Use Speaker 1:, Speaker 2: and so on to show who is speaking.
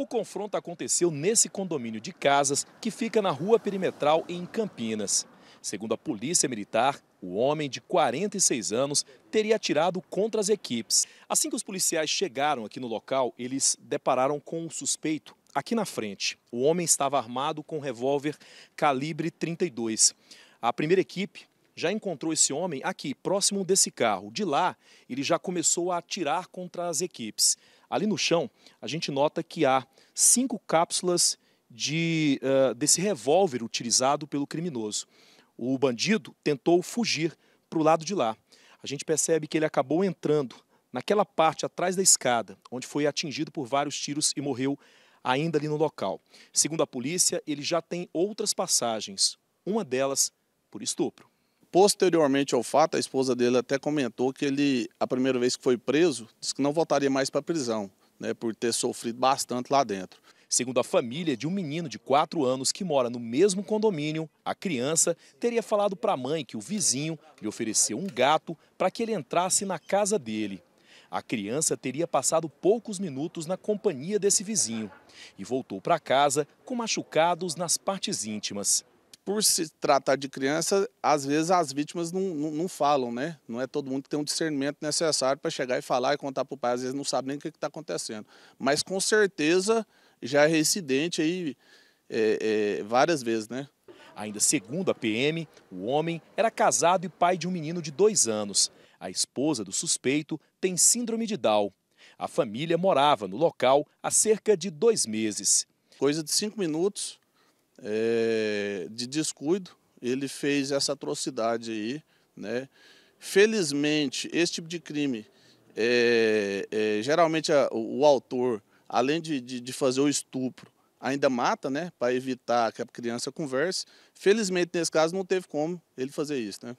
Speaker 1: O confronto aconteceu nesse condomínio de casas que fica na Rua Perimetral, em Campinas. Segundo a Polícia Militar, o homem de 46 anos teria atirado contra as equipes. Assim que os policiais chegaram aqui no local, eles depararam com o um suspeito aqui na frente. O homem estava armado com um revólver calibre 32. A primeira equipe já encontrou esse homem aqui, próximo desse carro. De lá, ele já começou a atirar contra as equipes. Ali no chão, a gente nota que há cinco cápsulas de, uh, desse revólver utilizado pelo criminoso. O bandido tentou fugir para o lado de lá. A gente percebe que ele acabou entrando naquela parte atrás da escada, onde foi atingido por vários tiros e morreu ainda ali no local. Segundo a polícia, ele já tem outras passagens, uma delas por estupro. Posteriormente ao fato, a esposa dele até comentou que
Speaker 2: ele, a primeira vez que foi preso, disse que não voltaria mais para a prisão, né, por ter sofrido bastante
Speaker 1: lá dentro. Segundo a família de um menino de 4 anos que mora no mesmo condomínio, a criança teria falado para a mãe que o vizinho lhe ofereceu um gato para que ele entrasse na casa dele. A criança teria passado poucos minutos na companhia desse vizinho e voltou para casa com machucados nas partes íntimas por se
Speaker 2: tratar de criança, às vezes as vítimas não, não, não falam, né? Não é todo mundo que tem um discernimento necessário para chegar e falar e contar para o pai, às vezes não sabe nem o que está acontecendo. Mas com certeza
Speaker 1: já é recidente aí é, é, várias vezes, né? Ainda segundo a PM, o homem era casado e pai de um menino de dois anos. A esposa do suspeito tem síndrome de Down. A família morava no local há cerca de dois meses. Coisa de cinco minutos, é, de descuido,
Speaker 2: ele fez essa atrocidade aí, né? Felizmente, esse tipo de crime, é, é, geralmente a, o, autor, além de, de, de, fazer o estupro, ainda mata, né? Para evitar que a criança converse. Felizmente, nesse caso, não teve como ele fazer isso, né?